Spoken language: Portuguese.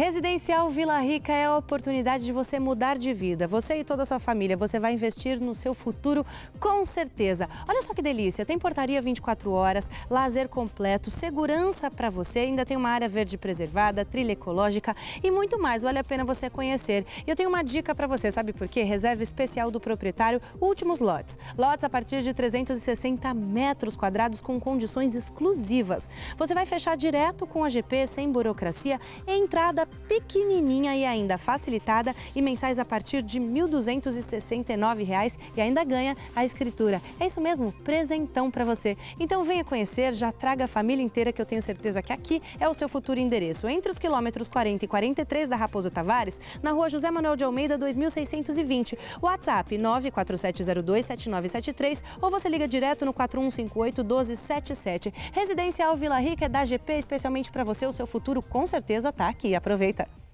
Residencial Vila Rica é a oportunidade de você mudar de vida. Você e toda a sua família, você vai investir no seu futuro com certeza. Olha só que delícia, tem portaria 24 horas, lazer completo, segurança para você, ainda tem uma área verde preservada, trilha ecológica e muito mais, vale a pena você conhecer. E eu tenho uma dica para você, sabe por quê? Reserva especial do proprietário, últimos lotes. Lotes a partir de 360 metros quadrados com condições exclusivas. Você vai fechar direto com a GP, sem burocracia, entrada pequenininha e ainda facilitada e mensais a partir de R$ 1.269 e ainda ganha a escritura. É isso mesmo, presentão para você. Então venha conhecer, já traga a família inteira que eu tenho certeza que aqui é o seu futuro endereço. Entre os quilômetros 40 e 43 da Raposo Tavares, na rua José Manuel de Almeida 2620. WhatsApp 947027973 ou você liga direto no 4158 1277. Residencial Vila Rica é da GP especialmente para você, o seu futuro com certeza está aqui. Aproveita aproveitar.